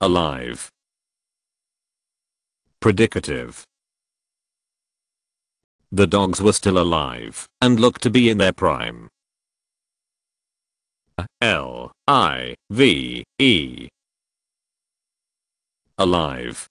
alive predicative the dogs were still alive and looked to be in their prime L I V E alive